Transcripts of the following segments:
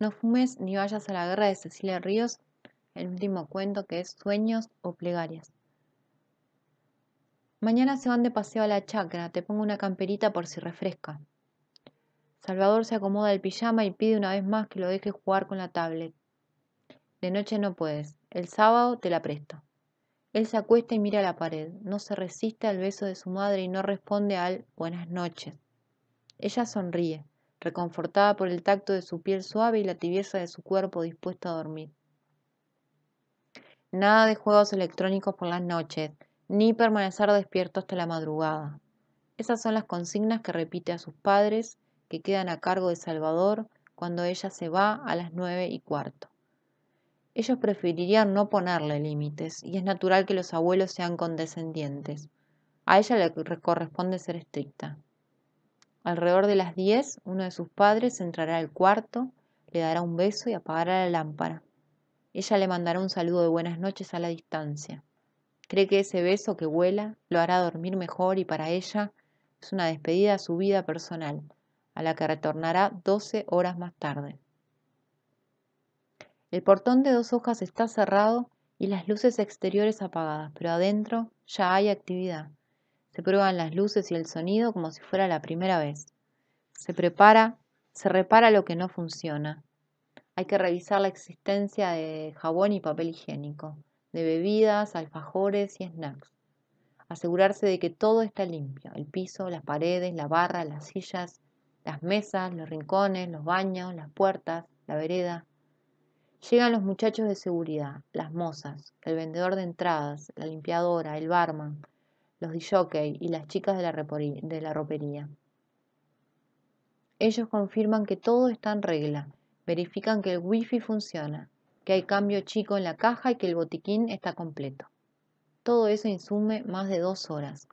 No fumes ni vayas a la guerra de Cecilia Ríos, el último cuento que es Sueños o Plegarias. Mañana se van de paseo a la chacra, te pongo una camperita por si refresca. Salvador se acomoda el pijama y pide una vez más que lo deje jugar con la tablet. De noche no puedes, el sábado te la presto. Él se acuesta y mira a la pared, no se resiste al beso de su madre y no responde al buenas noches. Ella sonríe reconfortada por el tacto de su piel suave y la tibieza de su cuerpo dispuesto a dormir. Nada de juegos electrónicos por las noches, ni permanecer despierto hasta la madrugada. Esas son las consignas que repite a sus padres, que quedan a cargo de Salvador cuando ella se va a las nueve y cuarto. Ellos preferirían no ponerle límites, y es natural que los abuelos sean condescendientes. A ella le corresponde ser estricta. Alrededor de las diez, uno de sus padres entrará al cuarto, le dará un beso y apagará la lámpara. Ella le mandará un saludo de buenas noches a la distancia. Cree que ese beso que vuela lo hará dormir mejor y para ella es una despedida a su vida personal, a la que retornará doce horas más tarde. El portón de dos hojas está cerrado y las luces exteriores apagadas, pero adentro ya hay actividad prueban las luces y el sonido como si fuera la primera vez. Se prepara, se repara lo que no funciona. Hay que revisar la existencia de jabón y papel higiénico, de bebidas, alfajores y snacks. Asegurarse de que todo está limpio, el piso, las paredes, la barra, las sillas, las mesas, los rincones, los baños, las puertas, la vereda. Llegan los muchachos de seguridad, las mozas, el vendedor de entradas, la limpiadora, el barman, los Jockey y las chicas de la, de la ropería. Ellos confirman que todo está en regla, verifican que el wifi funciona, que hay cambio chico en la caja y que el botiquín está completo. Todo eso insume más de dos horas.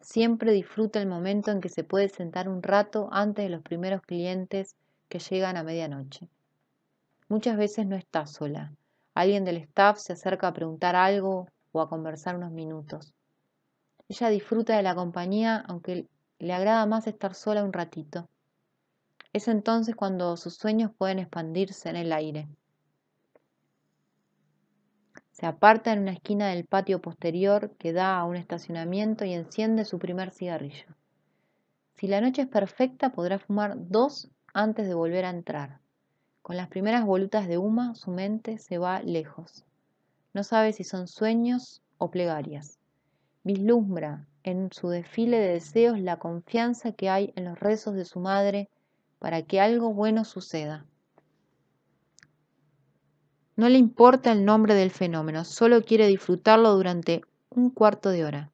Siempre disfruta el momento en que se puede sentar un rato antes de los primeros clientes que llegan a medianoche. Muchas veces no está sola. Alguien del staff se acerca a preguntar algo o a conversar unos minutos. Ella disfruta de la compañía, aunque le agrada más estar sola un ratito. Es entonces cuando sus sueños pueden expandirse en el aire. Se aparta en una esquina del patio posterior que da a un estacionamiento y enciende su primer cigarrillo. Si la noche es perfecta, podrá fumar dos antes de volver a entrar. Con las primeras volutas de humo, su mente se va lejos. No sabe si son sueños o plegarias vislumbra en su desfile de deseos la confianza que hay en los rezos de su madre para que algo bueno suceda. No le importa el nombre del fenómeno, solo quiere disfrutarlo durante un cuarto de hora.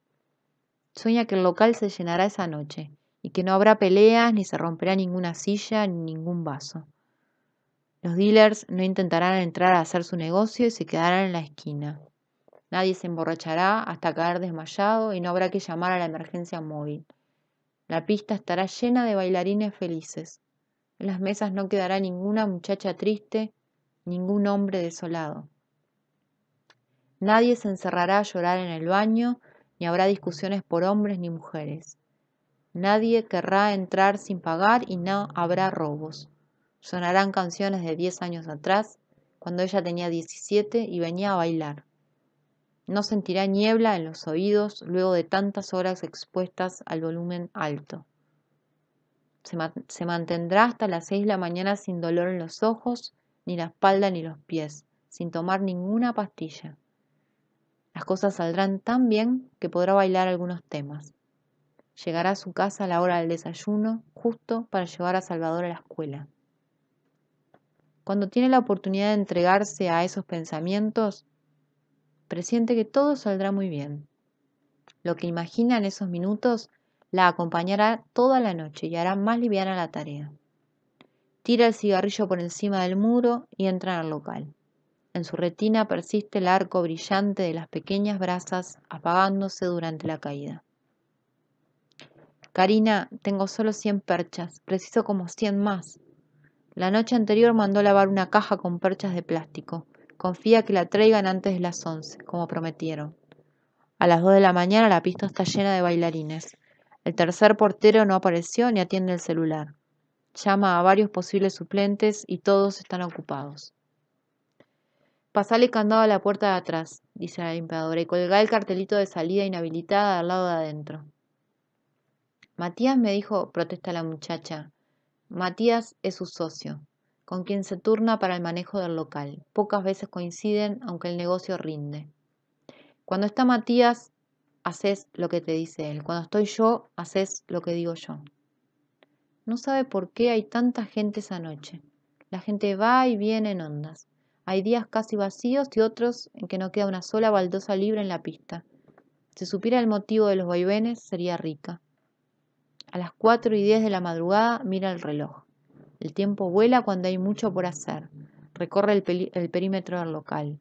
Sueña que el local se llenará esa noche y que no habrá peleas ni se romperá ninguna silla ni ningún vaso. Los dealers no intentarán entrar a hacer su negocio y se quedarán en la esquina. Nadie se emborrachará hasta caer desmayado y no habrá que llamar a la emergencia móvil. La pista estará llena de bailarines felices. En las mesas no quedará ninguna muchacha triste, ningún hombre desolado. Nadie se encerrará a llorar en el baño, ni habrá discusiones por hombres ni mujeres. Nadie querrá entrar sin pagar y no habrá robos. Sonarán canciones de 10 años atrás, cuando ella tenía 17 y venía a bailar. No sentirá niebla en los oídos luego de tantas horas expuestas al volumen alto. Se, mantendrá hasta las seis de la mañana sin dolor en los ojos, ni la espalda ni los pies, sin tomar ninguna pastilla. Las cosas saldrán tan bien que podrá bailar algunos temas. Llegará a su casa a la hora del desayuno, justo para llevar a Salvador a la escuela. Cuando tiene la oportunidad de entregarse a esos pensamientos, presiente que todo saldrá muy bien. Lo que imagina en esos minutos la acompañará toda la noche y hará más liviana la tarea. Tira el cigarrillo por encima del muro y entra al local. En su retina persiste el arco brillante de las pequeñas brasas apagándose durante la caída. Karina, tengo solo 100 perchas, preciso como 100 más. La noche anterior mandó lavar una caja con perchas de plástico. Confía que la traigan antes de las 11, como prometieron. A las 2 de la mañana la pista está llena de bailarines. El tercer portero no apareció ni atiende el celular. Llama a varios posibles suplentes y todos están ocupados. Pasale candado a la puerta de atrás, dice la limpiadora, y colgá el cartelito de salida inhabilitada al lado de adentro. Matías me dijo, protesta la muchacha. Matías es su socio con quien se turna para el manejo del local. Pocas veces coinciden, aunque el negocio rinde. Cuando está Matías, haces lo que te dice él. Cuando estoy yo, haces lo que digo yo. No sabe por qué hay tanta gente esa noche. La gente va y viene en ondas. Hay días casi vacíos y otros en que no queda una sola baldosa libre en la pista. Si supiera el motivo de los vaivenes, sería rica. A las 4 y 10 de la madrugada mira el reloj. El tiempo vuela cuando hay mucho por hacer. Recorre el, perímetro del local.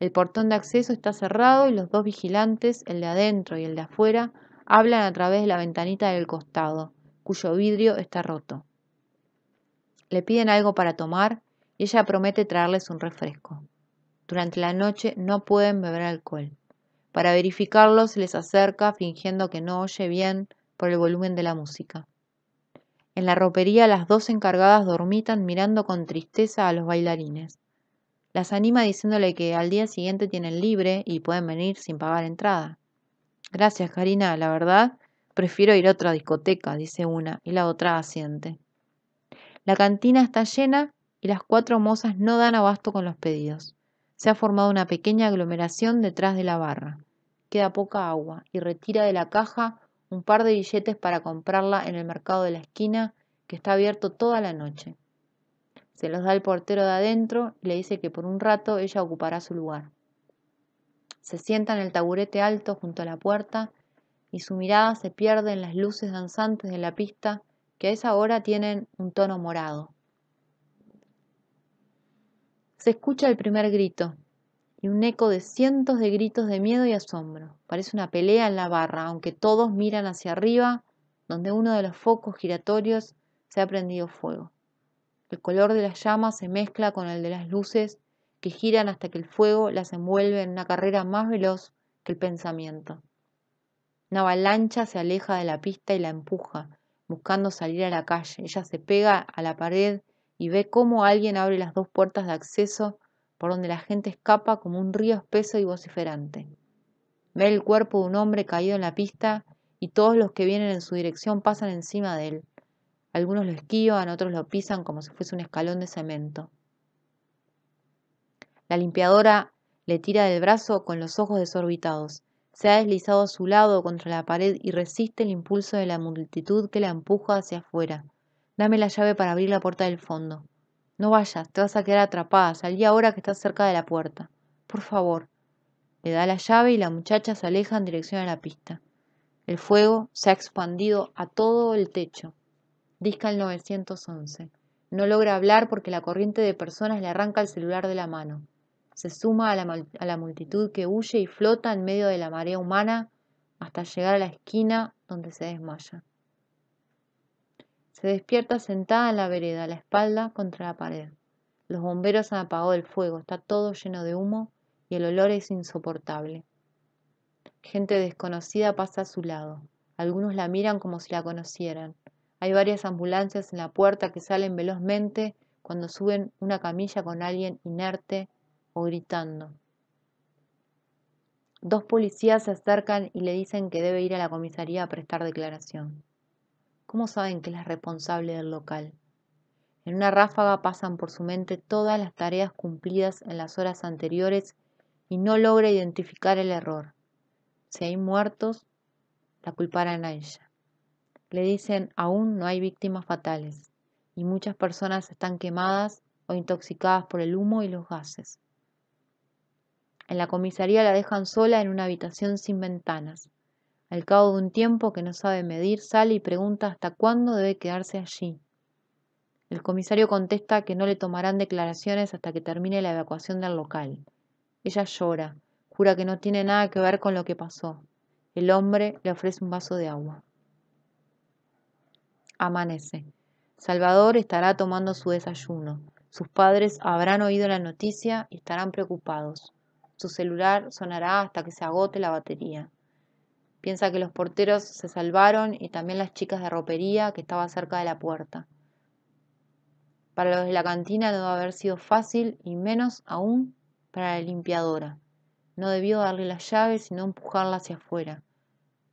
El portón de acceso está cerrado y los dos vigilantes, el de adentro y el de afuera, hablan a través de la ventanita del costado, cuyo vidrio está roto. Le piden algo para tomar y ella promete traerles un refresco. Durante la noche no pueden beber alcohol. Para verificarlo se les acerca fingiendo que no oye bien por el volumen de la música. En la ropería las dos encargadas dormitan mirando con tristeza a los bailarines. Las anima diciéndole que al día siguiente tienen libre y pueden venir sin pagar entrada. Gracias, Karina, la verdad, prefiero ir a otra discoteca, dice una, y la otra asiente. La cantina está llena y las cuatro mozas no dan abasto con los pedidos. Se ha formado una pequeña aglomeración detrás de la barra. Queda poca agua y retira de la caja un par de billetes para comprarla en el mercado de la esquina que está abierto toda la noche. Se los da el portero de adentro y le dice que por un rato ella ocupará su lugar. Se sienta en el taburete alto junto a la puerta y su mirada se pierde en las luces danzantes de la pista que a esa hora tienen un tono morado. Se escucha el primer grito, y un eco de cientos de gritos de miedo y asombro. Parece una pelea en la barra, aunque todos miran hacia arriba, donde uno de los focos giratorios se ha prendido fuego. El color de las llamas se mezcla con el de las luces que giran hasta que el fuego las envuelve en una carrera más veloz que el pensamiento. Una avalancha se aleja de la pista y la empuja, buscando salir a la calle. Ella se pega a la pared y ve cómo alguien abre las dos puertas de acceso por donde la gente escapa como un río espeso y vociferante. Ve el cuerpo de un hombre caído en la pista y todos los que vienen en su dirección pasan encima de él. Algunos lo esquivan, otros lo pisan como si fuese un escalón de cemento. La limpiadora le tira del brazo con los ojos desorbitados. Se ha deslizado a su lado contra la pared y resiste el impulso de la multitud que la empuja hacia afuera. Dame la llave para abrir la puerta del fondo. No vayas, te vas a quedar atrapada. Salí ahora que estás cerca de la puerta. Por favor. Le da la llave y la muchacha se aleja en dirección a la pista. El fuego se ha expandido a todo el techo. Disca el 911. No logra hablar porque la corriente de personas le arranca el celular de la mano. Se suma a la, a la, multitud que huye y flota en medio de la marea humana hasta llegar a la esquina donde se desmaya. Se despierta sentada en la vereda, la espalda contra la pared. Los bomberos han apagado el fuego, está todo lleno de humo y el olor es insoportable. Gente desconocida pasa a su lado. Algunos la miran como si la conocieran. Hay varias ambulancias en la puerta que salen velozmente cuando suben una camilla con alguien inerte o gritando. Dos policías se acercan y le dicen que debe ir a la comisaría a prestar declaración. ¿Cómo saben que es la responsable del local? En una ráfaga pasan por su mente todas las tareas cumplidas en las horas anteriores y no logra identificar el error. Si hay muertos, la culparán a ella. Le dicen aún no hay víctimas fatales y muchas personas están quemadas o intoxicadas por el humo y los gases. En la comisaría la dejan sola en una habitación sin ventanas. Al cabo de un tiempo que no sabe medir, sale y pregunta hasta cuándo debe quedarse allí. El comisario contesta que no le tomarán declaraciones hasta que termine la evacuación del local. Ella llora, jura que no tiene nada que ver con lo que pasó. El hombre le ofrece un vaso de agua. Amanece. Salvador estará tomando su desayuno. Sus padres habrán oído la noticia y estarán preocupados. Su celular sonará hasta que se agote la batería. Piensa que los porteros se salvaron y también las chicas de ropería que estaba cerca de la puerta. Para los de la cantina no debe haber sido fácil y menos aún para la limpiadora. No debió darle las llaves sino empujarla hacia afuera.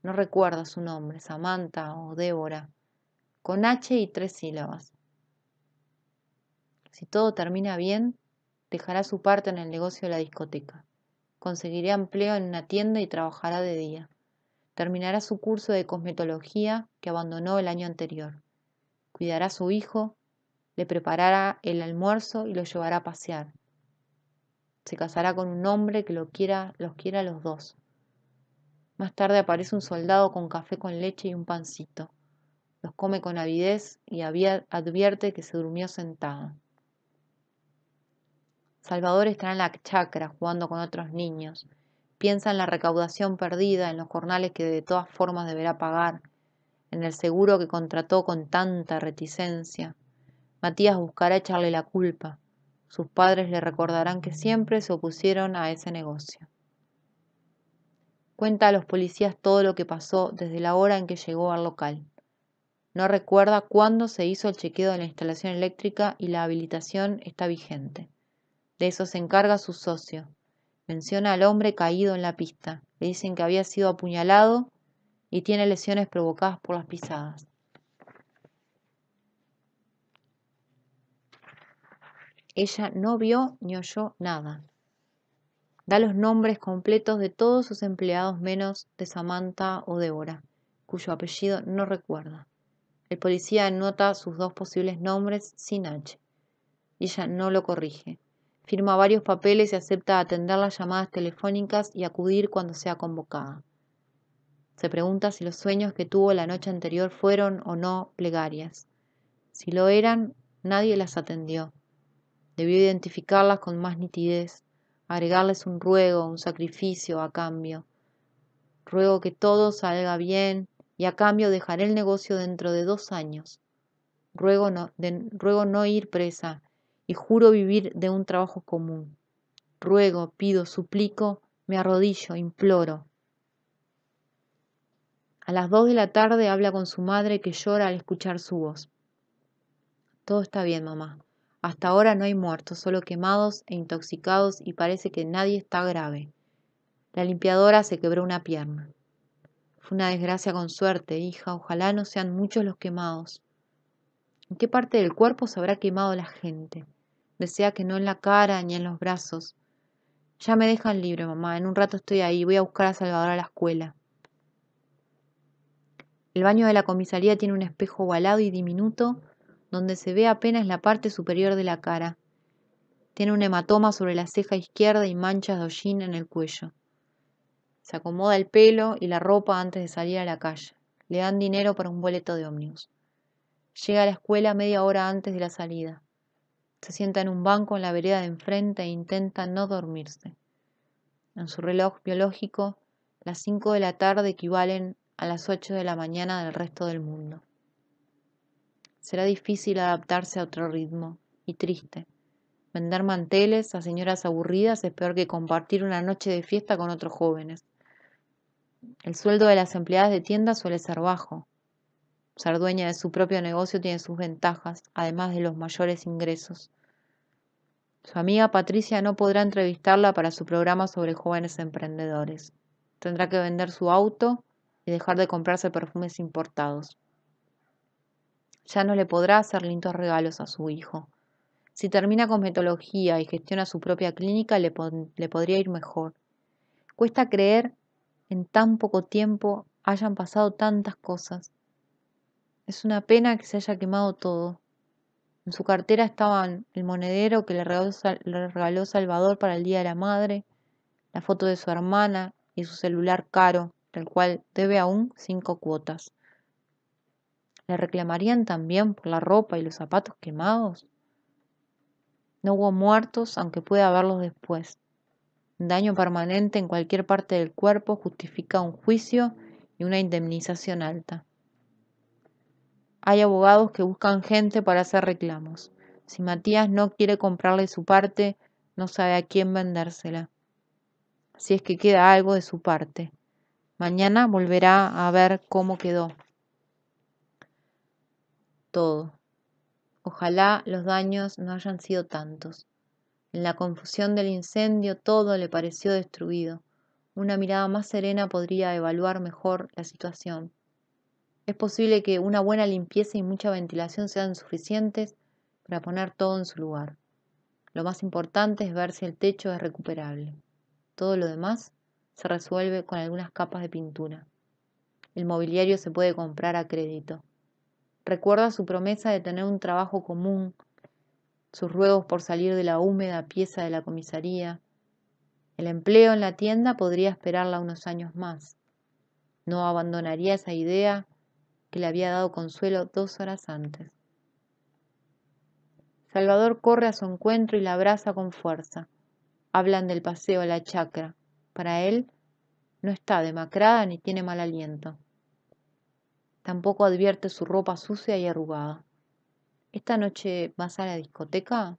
No recuerda su nombre, Samantha o Débora, con H y tres sílabas. Si todo termina bien, dejará su parte en el negocio de la discoteca. Conseguirá empleo en una tienda y trabajará de día terminará su curso de cosmetología que abandonó el año anterior. Cuidará a su hijo, le preparará el almuerzo y lo llevará a pasear. Se casará con un hombre que lo quiera, los quiera a los dos. Más tarde aparece un soldado con café con leche y un pancito. Los come con avidez y advierte que se durmió sentado. Salvador estará en la chacra jugando con otros niños Piensa en la recaudación perdida, en los jornales que de todas formas deberá pagar, en el seguro que contrató con tanta reticencia. Matías buscará echarle la culpa. Sus padres le recordarán que siempre se opusieron a ese negocio. Cuenta a los policías todo lo que pasó desde la hora en que llegó al local. No recuerda cuándo se hizo el chequeo de la instalación eléctrica y la habilitación está vigente. De eso se encarga su socio, Menciona al hombre caído en la pista. Le dicen que había sido apuñalado y tiene lesiones provocadas por las pisadas. Ella no vio ni oyó nada. Da los nombres completos de todos sus empleados menos de Samantha o Débora, cuyo apellido no recuerda. El policía anota sus dos posibles nombres sin H. Ella no lo corrige firma varios papeles y acepta atender las llamadas telefónicas y acudir cuando sea convocada. Se pregunta si los sueños que tuvo la noche anterior fueron o no plegarias. Si lo eran, nadie las atendió. Debió identificarlas con más nitidez, agregarles un ruego, un sacrificio a cambio. Ruego que todo salga bien y a cambio dejaré el negocio dentro de dos años. Ruego no, ruego no ir presa y juro vivir de un trabajo común. Ruego, pido, suplico, me arrodillo, imploro. A las dos de la tarde habla con su madre que llora al escuchar su voz. Todo está bien, mamá. Hasta ahora no hay muertos, solo quemados e intoxicados y parece que nadie está grave. La limpiadora se quebró una pierna. Fue una desgracia con suerte, hija. Ojalá no sean muchos los quemados. ¿En qué parte del cuerpo se habrá quemado la gente? Desea que no en la cara ni en los brazos. Ya me dejan libre, mamá. En un rato estoy ahí. Voy a buscar a Salvador a la escuela. El baño de la comisaría tiene un espejo ovalado y diminuto donde se ve apenas la parte superior de la cara. Tiene un hematoma sobre la ceja izquierda y manchas de hollín en el cuello. Se acomoda el pelo y la ropa antes de salir a la calle. Le dan dinero para un boleto de ómnibus. Llega a la escuela media hora antes de la salida. Se sienta en un banco en la vereda de enfrente e intenta no dormirse. En su reloj biológico, las 5 de la tarde equivalen a las 8 de la mañana del resto del mundo. Será difícil adaptarse a otro ritmo y triste. Vender manteles a señoras aburridas es peor que compartir una noche de fiesta con otros jóvenes. El sueldo de las empleadas de tienda suele ser bajo, ser dueña de su propio negocio tiene sus ventajas, además de los mayores ingresos. Su amiga Patricia no podrá entrevistarla para su programa sobre jóvenes emprendedores. Tendrá que vender su auto y dejar de comprarse perfumes importados. Ya no le podrá hacer lindos regalos a su hijo. Si termina con metodología y gestiona su propia clínica, le, le podría ir mejor. Cuesta creer en tan poco tiempo hayan pasado tantas cosas. Es una pena que se haya quemado todo. En su cartera estaban el monedero que le regaló, Salvador para el Día de la Madre, la foto de su hermana y su celular caro, del cual debe aún cinco cuotas. ¿Le reclamarían también por la ropa y los zapatos quemados? No hubo muertos, aunque pueda haberlos después. daño permanente en cualquier parte del cuerpo justifica un juicio y una indemnización alta. Hay abogados que buscan gente para hacer reclamos. Si Matías no quiere comprarle su parte, no sabe a quién vendérsela. Si es que queda algo de su parte. Mañana volverá a ver cómo quedó todo. Ojalá los daños no hayan sido tantos. En la confusión del incendio todo le pareció destruido. Una mirada más serena podría evaluar mejor la situación. Es posible que una buena limpieza y mucha ventilación sean suficientes para poner todo en su lugar. Lo más importante es ver si el techo es recuperable. Todo lo demás se resuelve con algunas capas de pintura. El mobiliario se puede comprar a crédito. Recuerda su promesa de tener un trabajo común, sus ruegos por salir de la húmeda pieza de la comisaría. El empleo en la tienda podría esperarla unos años más. No abandonaría esa idea que le había dado consuelo dos horas antes. Salvador corre a su encuentro y la abraza con fuerza. Hablan del paseo a la chacra. Para él no está demacrada ni tiene mal aliento. Tampoco advierte su ropa sucia y arrugada. ¿Esta noche vas a la discoteca?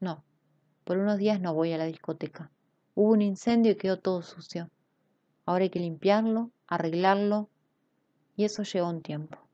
No, por unos días no voy a la discoteca. Hubo un incendio y quedó todo sucio. Ahora hay que limpiarlo, arreglarlo, y eso lleva un tiempo.